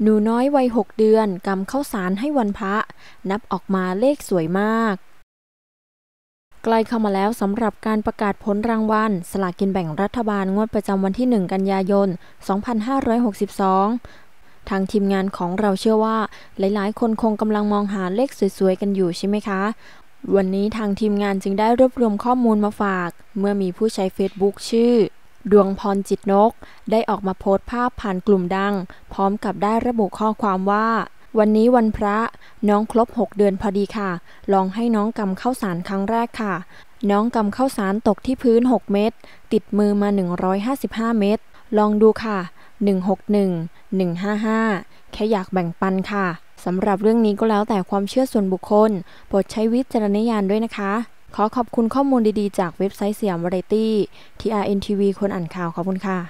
หนูน้อยวัยหกเดือน กำเข้าสารให้วันพระนับออกมาเลขสวยมาก ใกล้เข้ามาแล้วสำหรับการประกาศผลรางวัล สลากกินแบ่งรัฐบาลงวดประจำวันที่ 1 กันยายน 2562 ทางทีมงานของเราเชื่อว่า หลายๆคนคงกำลังมองหาเลขสวยๆกันอยู่ใช่ไหมคะ วันนี้ทางทีมงานจึงได้รวบรวมข้อมูลมาฝาก เมื่อมีผู้ใช้ Facebook ชื่อดวงพรจิตนก ได้ออกมาโพสต์ภาพผ่านกลุ่มดัง พร้อมกับได้ระบุข้อความว่า วันนี้วันพระน้อง ครบ 6 เดือนพอดีค่ะ ลองให้น้องกำเข้าสารครั้งแรกค่ะ น้องกำเข้าสารตกที่พื้น 6 เมตร ติดมือมา 155 เมตร ลองดูค่ะ 161 155แค่อยากแบ่งปันค่ะ สำหรับเรื่องนี้ก็แล้วแต่ความเชื่อส่วนบุคคลโปรดใช้วิจารณญาณด้วยนะคะขอขอบคุณข้อมูลดีๆจากเว็บไซต์เสยมวาไรตี้ TRN TV คนอ่านข่าว ขอบคุณค่ะ